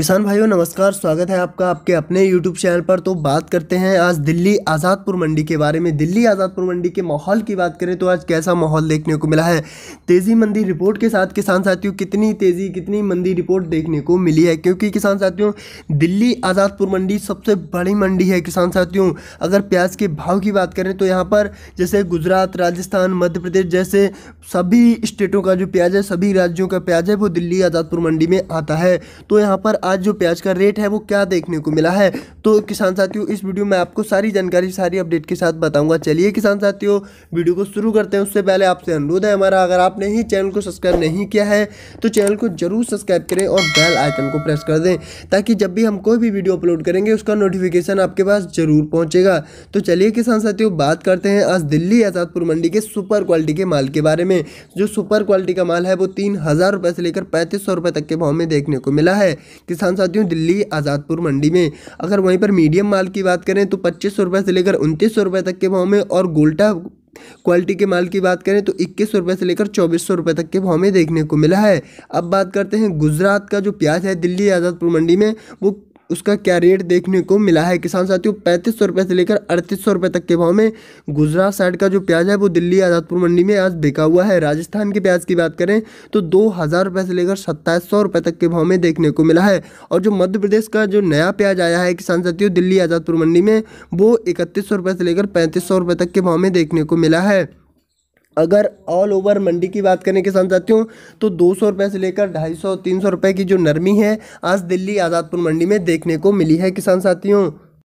किसान भाइयों नमस्कार स्वागत है आपका आपके अपने यूट्यूब चैनल पर तो बात करते हैं आज दिल्ली आज़ादपुर मंडी के बारे में दिल्ली आज़ादपुर मंडी के माहौल की बात करें तो आज कैसा माहौल देखने को मिला है तेज़ी मंदी रिपोर्ट के साथ किसान साथियों कितनी तेज़ी कितनी मंदी रिपोर्ट देखने को मिली है क्योंकि किसान साथियों दिल्ली आज़ादपुर मंडी सबसे बड़ी मंडी है किसान साथियों अगर प्याज के भाव की बात करें तो यहाँ पर जैसे गुजरात राजस्थान मध्य प्रदेश जैसे सभी स्टेटों का जो प्याज है सभी राज्यों का प्याज है वो दिल्ली आज़ादपुर मंडी में आता है तो यहाँ पर आज जो प्याज का रेट है वो क्या देखने को मिला है तो किसान साथियों इस वीडियो में आपको सारी जानकारी सारी अपडेट के साथ बताऊंगा चलिए किसान साथियों वीडियो को शुरू करते हैं उससे पहले आपसे अनुरोध है हमारा अगर आपने ही चैनल को सब्सक्राइब नहीं किया है तो चैनल को जरूर सब्सक्राइब करें और बेल आइकन को प्रेस कर दें ताकि जब भी हम कोई भी वीडियो अपलोड करेंगे उसका नोटिफिकेशन आपके पास जरूर पहुँचेगा तो चलिए किसान साथियों बात करते हैं आज दिल्ली आज़ादपुर मंडी के सुपर क्वालिटी के माल के बारे में जो सुपर क्वालिटी का माल है वो तीन हज़ार रुपये से लेकर पैंतीस सौ रुपये तक के भाव में देखने को मिला है किसान साथियों दिल्ली आज़ादपुर मंडी में अगर वहीं पर मीडियम माल की बात करें तो पच्चीस सौ से लेकर उनतीस सौ तक के भाव में और गोल्टा क्वालिटी के माल की बात करें तो इक्कीस रुपये से लेकर चौबीस सौ रुपये तक के भाव में देखने को मिला है अब बात करते हैं गुजरात का जो प्याज है दिल्ली आज़ादपुर मंडी में वो उसका क्या रेट देखने को मिला है किसान साथियों पैंतीस सौ रुपये से लेकर अड़तीस सौ रुपये तक के भाव में गुजरात साइड का जो प्याज है वो दिल्ली आज़ादपुर मंडी में आज बिका हुआ है राजस्थान के प्याज की बात करें तो दो हज़ार रुपये से लेकर सत्ताईस सौ रुपये तक के भाव में देखने को मिला है और जो मध्य प्रदेश का जो नया प्याज आया है किसान साथियों दिल्ली आज़ादपुर मंडी में वो इकतीस सौ रुपये से लेकर पैंतीस सौ रुपये तक के भाव में देखने को मिला है अगर ऑल ओवर मंडी की बात करने के साथ साथियों तो दो सौ से लेकर ढाई सौ तीन सौ की जो नरमी है आज दिल्ली आज़ादपुर मंडी में देखने को मिली है किसान साथियों